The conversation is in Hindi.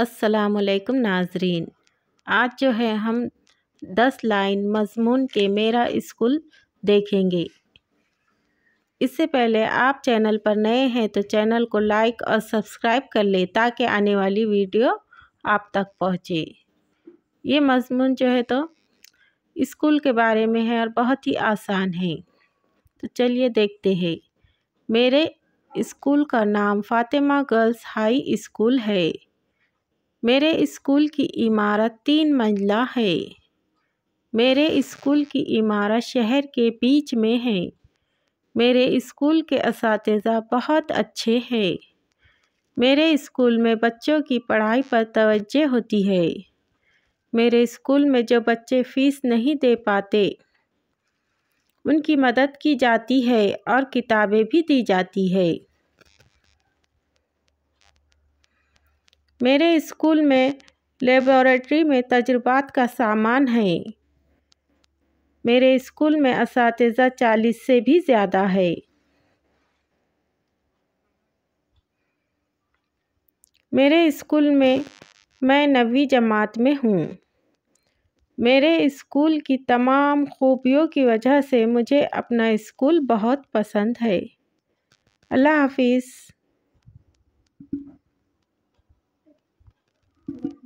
अस्सलाम नाजरीन आज जो है हम दस लाइन मजमून के मेरा स्कूल देखेंगे इससे पहले आप चैनल पर नए हैं तो चैनल को लाइक और सब्सक्राइब कर लें ताकि आने वाली वीडियो आप तक पहुँचे ये मजमून जो है तो स्कूल के बारे में है और बहुत ही आसान है तो चलिए देखते हैं मेरे स्कूल का नाम फातिमा गर्ल्स हाई स्कूल है मेरे स्कूल की इमारत तीन मंजिला है मेरे स्कूल की इमारत शहर के बीच में है मेरे स्कूल के इस बहुत अच्छे हैं मेरे स्कूल में बच्चों की पढ़ाई पर तवज्जो होती है मेरे स्कूल में जो बच्चे फीस नहीं दे पाते उनकी मदद की जाती है और किताबें भी दी जाती है मेरे स्कूल में लेबोरेटरी में तजुर्बात का सामान है मेरे स्कूल में इस चालीस से भी ज़्यादा है मेरे स्कूल में मैं नवी जमात में हूँ मेरे स्कूल की तमाम खूबियों की वजह से मुझे अपना स्कूल बहुत पसंद है अल्लाह हाफिज़